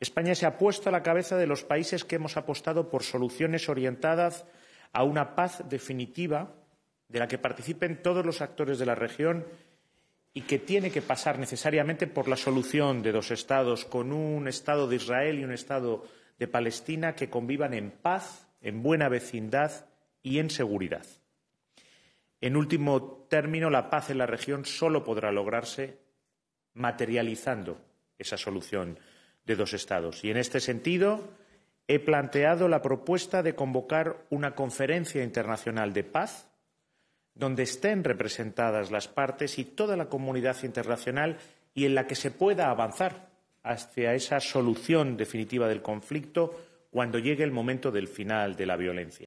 España se ha puesto a la cabeza de los países que hemos apostado por soluciones orientadas a una paz definitiva de la que participen todos los actores de la región y que tiene que pasar necesariamente por la solución de dos Estados, con un Estado de Israel y un Estado de Palestina que convivan en paz, en buena vecindad y en seguridad. En último término, la paz en la región solo podrá lograrse materializando esa solución de dos Estados. Y en este sentido, he planteado la propuesta de convocar una conferencia internacional de paz donde estén representadas las partes y toda la comunidad internacional y en la que se pueda avanzar hacia esa solución definitiva del conflicto cuando llegue el momento del final de la violencia.